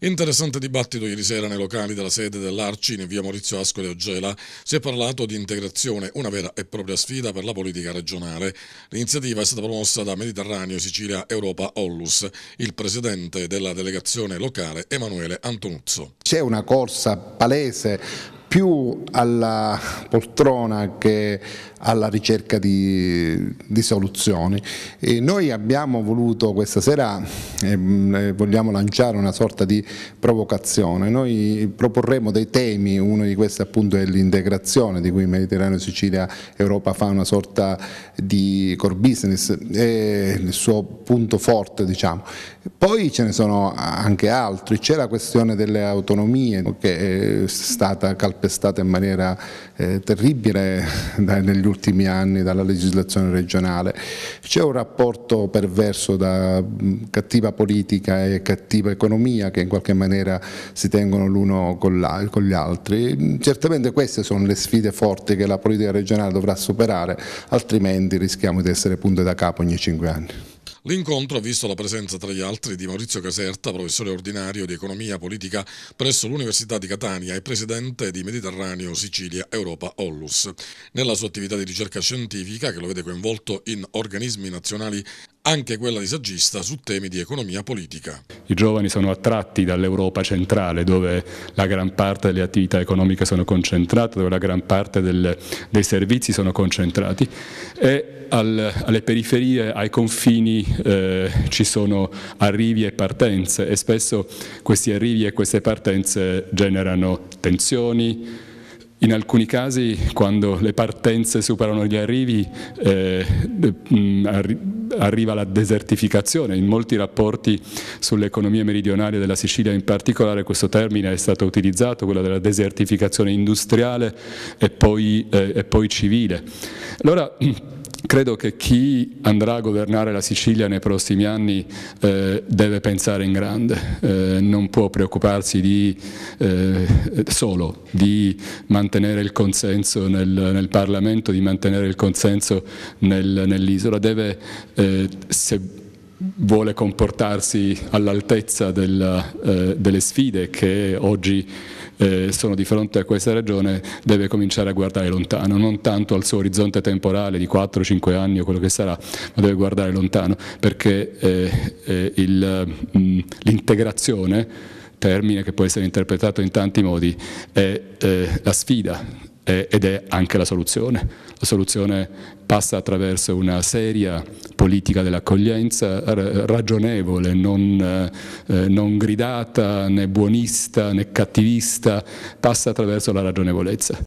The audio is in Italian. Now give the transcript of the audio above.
Interessante dibattito ieri sera nei locali della sede dell'Arci in via Maurizio Ascoli Ogela. Si è parlato di integrazione, una vera e propria sfida per la politica regionale. L'iniziativa è stata promossa da Mediterraneo Sicilia Europa Ollus, il presidente della delegazione locale Emanuele Antonuzzo. C'è una corsa palese più alla poltrona che alla ricerca di, di soluzioni. E noi abbiamo voluto questa sera, ehm, eh, vogliamo lanciare una sorta di provocazione, noi proporremo dei temi, uno di questi appunto è l'integrazione di cui Mediterraneo, Sicilia, Europa fa una sorta di core business, è il suo punto forte diciamo. Poi ce ne sono anche altri, c'è la questione delle autonomie che è stata calcolata calpestata in maniera eh, terribile da, negli ultimi anni dalla legislazione regionale. C'è un rapporto perverso da mh, mm, cattiva politica e cattiva economia che in qualche maniera si tengono l'uno con, con, gli altri. Certamente queste sono le sfide forti che la politica regionale dovrà superare, altrimenti rischiamo di essere punte da capo ogni cinque anni. L'incontro ha visto la presenza tra gli altri di Maurizio Caserta, professore ordinario di economia politica presso l'Università di Catania e presidente di Mediterraneo Sicilia Europa Ollus. Nella sua attività di ricerca scientifica, che lo vede coinvolto in organismi nazionali anche quella di saggista su temi di economia politica. I giovani sono attratti dall'Europa centrale dove la gran parte delle attività economiche sono concentrate, dove la gran parte del, dei servizi sono concentrati e al, alle periferie, ai confini eh, ci sono arrivi e partenze e spesso questi arrivi e queste partenze generano tensioni, in alcuni casi, quando le partenze superano gli arrivi, eh, arriva la desertificazione. In molti rapporti sulle economie meridionali della Sicilia in particolare questo termine è stato utilizzato, quello della desertificazione industriale e poi, eh, e poi civile. Allora, Credo che chi andrà a governare la Sicilia nei prossimi anni eh, deve pensare in grande, eh, non può preoccuparsi di, eh, solo di mantenere il consenso nel, nel, Parlamento, di mantenere il consenso nel, nell'isola, deve eh, se vuole comportarsi all'altezza eh, delle sfide che oggi eh, sono di fronte a questa regione deve cominciare a guardare lontano, non tanto al suo orizzonte temporale di 4-5 anni o quello che sarà, ma deve guardare lontano perché eh, eh, mm, l'integrazione termine che può essere interpretato in tanti modi, è eh, la sfida eh, ed è anche la soluzione. La soluzione passa attraverso una seria politica dell'accoglienza ragionevole, non, eh, eh, non gridata né buonista né cattivista, passa attraverso la ragionevolezza.